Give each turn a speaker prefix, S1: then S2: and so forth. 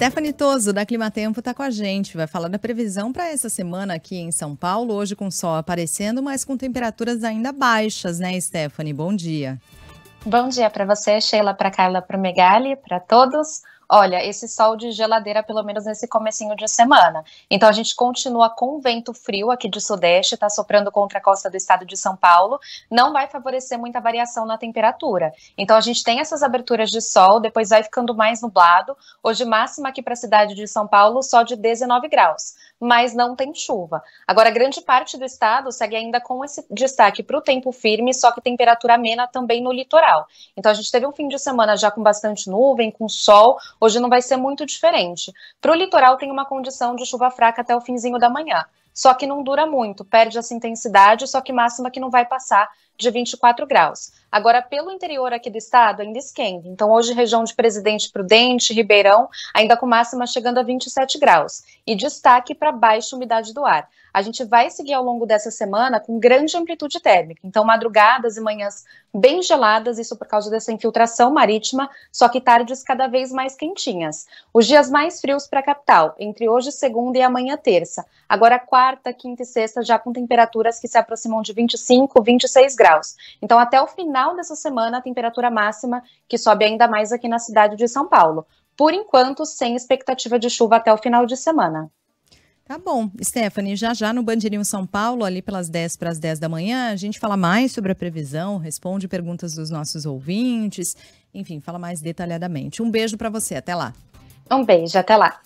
S1: Stephanie Toso, da Climatempo, está com a gente. Vai falar da previsão para essa semana aqui em São Paulo, hoje com sol aparecendo, mas com temperaturas ainda baixas, né, Stephanie? Bom dia.
S2: Bom dia para você, Sheila, para Carla, para o Megali, para todos olha, esse sol de geladeira, pelo menos nesse comecinho de semana. Então a gente continua com vento frio aqui de sudeste, está soprando contra a costa do estado de São Paulo, não vai favorecer muita variação na temperatura. Então a gente tem essas aberturas de sol, depois vai ficando mais nublado. Hoje máxima aqui para a cidade de São Paulo só de 19 graus, mas não tem chuva. Agora grande parte do estado segue ainda com esse destaque para o tempo firme, só que temperatura amena também no litoral. Então a gente teve um fim de semana já com bastante nuvem, com sol, Hoje não vai ser muito diferente. Para o litoral tem uma condição de chuva fraca até o finzinho da manhã só que não dura muito, perde essa intensidade, só que máxima que não vai passar de 24 graus. Agora, pelo interior aqui do estado, ainda esquenta. Então, hoje, região de Presidente Prudente, Ribeirão, ainda com máxima chegando a 27 graus. E destaque para baixa umidade do ar. A gente vai seguir ao longo dessa semana com grande amplitude térmica. Então, madrugadas e manhãs bem geladas, isso por causa dessa infiltração marítima, só que tardes cada vez mais quentinhas. Os dias mais frios para a capital, entre hoje, segunda e amanhã, terça. Agora, quarta quarta, quinta e sexta já com temperaturas que se aproximam de 25, 26 graus. Então, até o final dessa semana, a temperatura máxima que sobe ainda mais aqui na cidade de São Paulo. Por enquanto, sem expectativa de chuva até o final de semana. Tá bom, Stephanie, já
S1: já no Bandeirinho São Paulo, ali pelas 10 para as 10 da manhã, a gente fala mais sobre a previsão, responde perguntas dos nossos ouvintes, enfim, fala mais detalhadamente. Um beijo para você, até lá. Um beijo, até lá.